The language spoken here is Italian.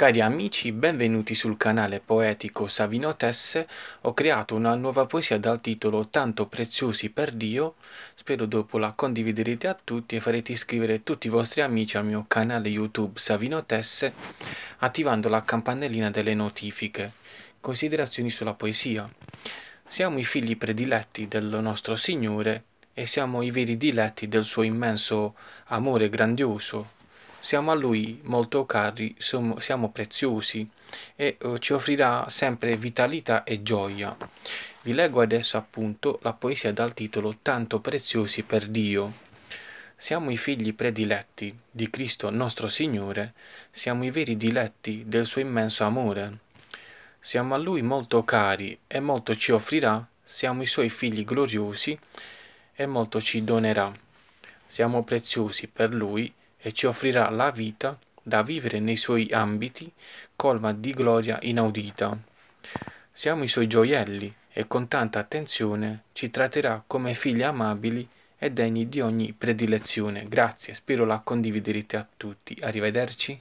Cari amici, benvenuti sul canale poetico Savino Tesse. Ho creato una nuova poesia dal titolo Tanto preziosi per Dio. Spero dopo la condividerete a tutti e farete iscrivere tutti i vostri amici al mio canale YouTube Savino Tesse attivando la campanellina delle notifiche. Considerazioni sulla poesia. Siamo i figli prediletti del nostro Signore e siamo i veri diletti del suo immenso amore grandioso siamo a Lui molto cari, siamo preziosi e eh, ci offrirà sempre vitalità e gioia. Vi leggo adesso appunto la poesia dal titolo Tanto preziosi per Dio. Siamo i figli prediletti di Cristo nostro Signore, siamo i veri diletti del suo immenso amore. Siamo a Lui molto cari e molto ci offrirà, siamo i suoi figli gloriosi e molto ci donerà. Siamo preziosi per Lui e ci offrirà la vita da vivere nei suoi ambiti colma di gloria inaudita. Siamo i suoi gioielli e con tanta attenzione ci tratterà come figli amabili e degni di ogni predilezione. Grazie, spero la condividerete a tutti. Arrivederci.